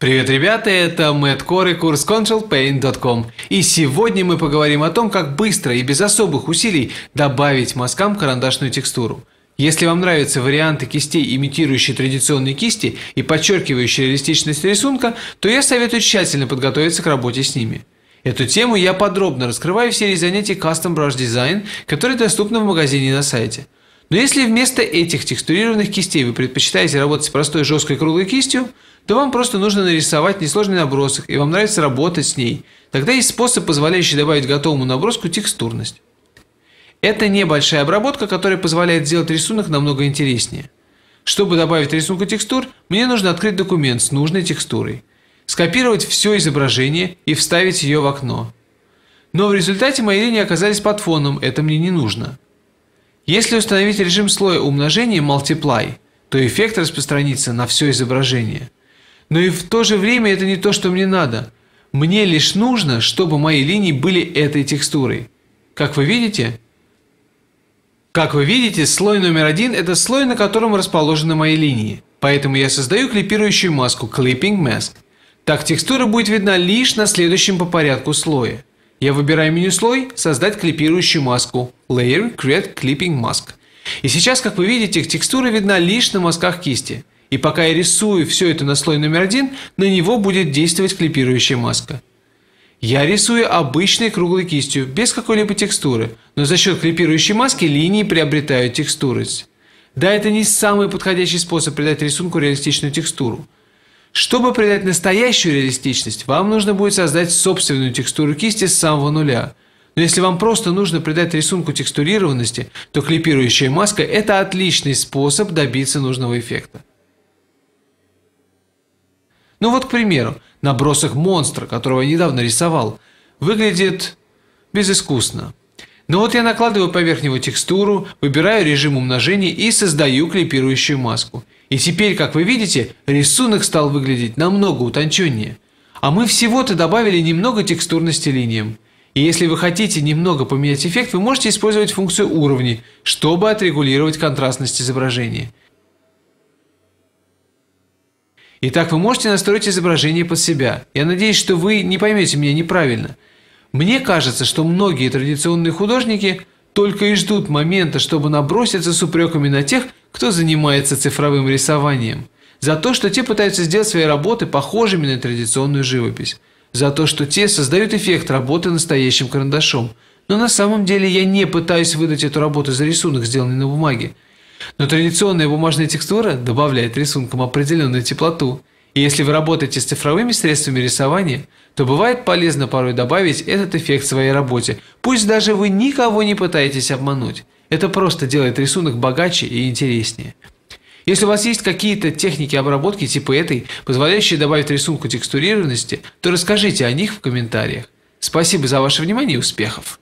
Привет, ребята, это Мэтт Кор и курс ControlPaint.com. И сегодня мы поговорим о том, как быстро и без особых усилий добавить мазкам карандашную текстуру. Если вам нравятся варианты кистей, имитирующие традиционные кисти и подчеркивающие реалистичность рисунка, то я советую тщательно подготовиться к работе с ними. Эту тему я подробно раскрываю в серии занятий Custom Brush Design, которая доступна в магазине на сайте – но если вместо этих текстурированных кистей вы предпочитаете работать с простой жесткой круглой кистью, то вам просто нужно нарисовать несложный набросок, и вам нравится работать с ней. Тогда есть способ, позволяющий добавить готовому наброску текстурность. Это небольшая обработка, которая позволяет сделать рисунок намного интереснее. Чтобы добавить рисунку текстур, мне нужно открыть документ с нужной текстурой, скопировать все изображение и вставить ее в окно. Но в результате мои линии оказались под фоном, это мне не нужно. Если установить режим слоя умножения multiply, то эффект распространится на все изображение. Но и в то же время это не то, что мне надо. Мне лишь нужно, чтобы мои линии были этой текстурой. Как вы видите, как вы видите, слой номер один – это слой, на котором расположены мои линии. Поэтому я создаю клипирующую маску – Clipping Mask. Так текстура будет видна лишь на следующем по порядку слое. Я выбираю меню-слой «Создать клипирующую маску» Layer Create Clipping Mask. И сейчас, как вы видите, текстура видна лишь на масках кисти. И пока я рисую все это на слой номер один, на него будет действовать клипирующая маска. Я рисую обычной круглой кистью, без какой-либо текстуры, но за счет клипирующей маски линии приобретают текстурность. Да, это не самый подходящий способ придать рисунку реалистичную текстуру – чтобы придать настоящую реалистичность, вам нужно будет создать собственную текстуру кисти с самого нуля. Но если вам просто нужно придать рисунку текстурированности, то клипирующая маска – это отличный способ добиться нужного эффекта. Ну вот, к примеру, набросок монстра, которого я недавно рисовал, выглядит безыскусно. Но ну вот я накладываю поверх него текстуру, выбираю режим умножения и создаю клипирующую маску. И теперь, как вы видите, рисунок стал выглядеть намного утонченнее. А мы всего-то добавили немного текстурности линиям. И если вы хотите немного поменять эффект, вы можете использовать функцию уровней, чтобы отрегулировать контрастность изображения. Итак, вы можете настроить изображение под себя. Я надеюсь, что вы не поймете меня неправильно – мне кажется, что многие традиционные художники только и ждут момента, чтобы наброситься с упреками на тех, кто занимается цифровым рисованием. За то, что те пытаются сделать свои работы похожими на традиционную живопись. За то, что те создают эффект работы настоящим карандашом. Но на самом деле я не пытаюсь выдать эту работу за рисунок, сделанный на бумаге. Но традиционная бумажная текстура добавляет рисункам определенную теплоту – и если вы работаете с цифровыми средствами рисования, то бывает полезно порой добавить этот эффект в своей работе, пусть даже вы никого не пытаетесь обмануть. Это просто делает рисунок богаче и интереснее. Если у вас есть какие-то техники обработки типа этой, позволяющие добавить рисунку текстурированности, то расскажите о них в комментариях. Спасибо за ваше внимание и успехов!